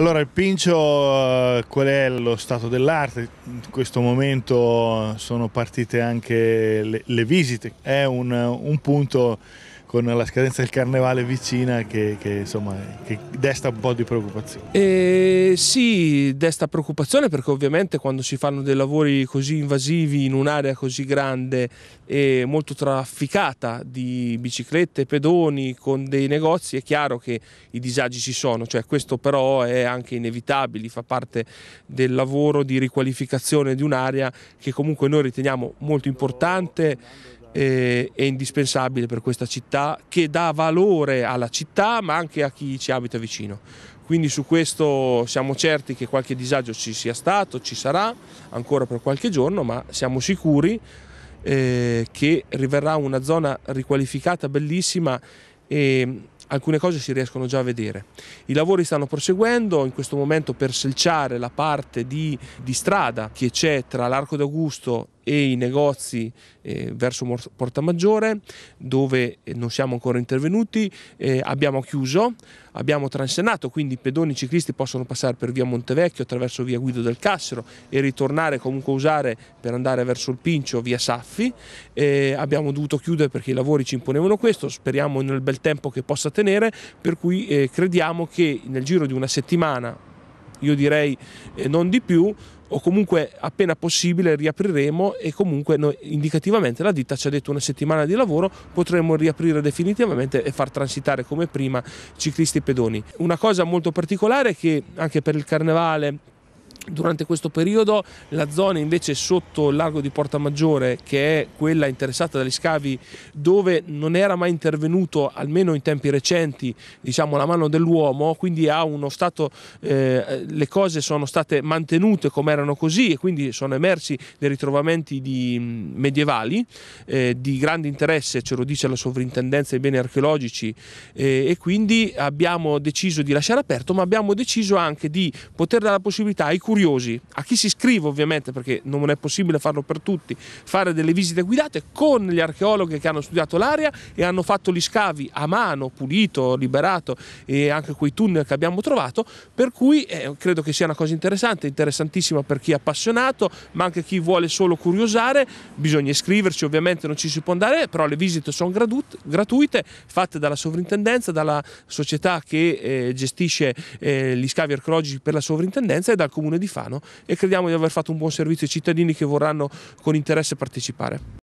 Allora, il Pincio, eh, qual è lo stato dell'arte? In questo momento sono partite anche le, le visite, è un, un punto con la scadenza del carnevale vicina che, che, insomma, che desta un po' di preoccupazione. Eh, sì, desta preoccupazione perché ovviamente quando si fanno dei lavori così invasivi in un'area così grande e molto trafficata di biciclette, pedoni, con dei negozi, è chiaro che i disagi ci sono, cioè, questo però è anche inevitabile, fa parte del lavoro di riqualificazione di un'area che comunque noi riteniamo molto importante eh, è indispensabile per questa città, che dà valore alla città ma anche a chi ci abita vicino. Quindi su questo siamo certi che qualche disagio ci sia stato, ci sarà ancora per qualche giorno, ma siamo sicuri eh, che riverrà una zona riqualificata, bellissima e alcune cose si riescono già a vedere. I lavori stanno proseguendo, in questo momento per selciare la parte di, di strada che c'è tra l'Arco d'Augusto e i negozi eh, verso Portamaggiore dove eh, non siamo ancora intervenuti, eh, abbiamo chiuso, abbiamo transenato, quindi i pedoni ciclisti possono passare per via Montevecchio attraverso via Guido del Cassero e ritornare comunque a usare per andare verso il Pincio via Saffi, eh, abbiamo dovuto chiudere perché i lavori ci imponevano questo, speriamo nel bel tempo che possa tenere, per cui eh, crediamo che nel giro di una settimana, io direi eh, non di più, o comunque appena possibile riapriremo e comunque noi, indicativamente la ditta ci ha detto una settimana di lavoro potremo riaprire definitivamente e far transitare come prima ciclisti e pedoni. Una cosa molto particolare è che anche per il carnevale Durante questo periodo la zona invece sotto il largo di Porta Maggiore, che è quella interessata dagli scavi dove non era mai intervenuto, almeno in tempi recenti, diciamo, la mano dell'uomo, quindi ha uno stato, eh, le cose sono state mantenute come erano così e quindi sono emersi dei ritrovamenti di mm, medievali eh, di grande interesse, ce lo dice la sovrintendenza dei beni archeologici eh, e quindi abbiamo deciso di lasciare aperto, ma abbiamo deciso anche di poter dare la possibilità ai curiosi, a chi si iscrive ovviamente perché non è possibile farlo per tutti, fare delle visite guidate con gli archeologi che hanno studiato l'area e hanno fatto gli scavi a mano, pulito, liberato e anche quei tunnel che abbiamo trovato, per cui eh, credo che sia una cosa interessante, interessantissima per chi è appassionato, ma anche chi vuole solo curiosare, bisogna iscriverci ovviamente, non ci si può andare, però le visite sono gratuite, fatte dalla sovrintendenza, dalla società che eh, gestisce eh, gli scavi archeologici per la sovrintendenza e dal comune di Fano e crediamo di aver fatto un buon servizio ai cittadini che vorranno con interesse partecipare.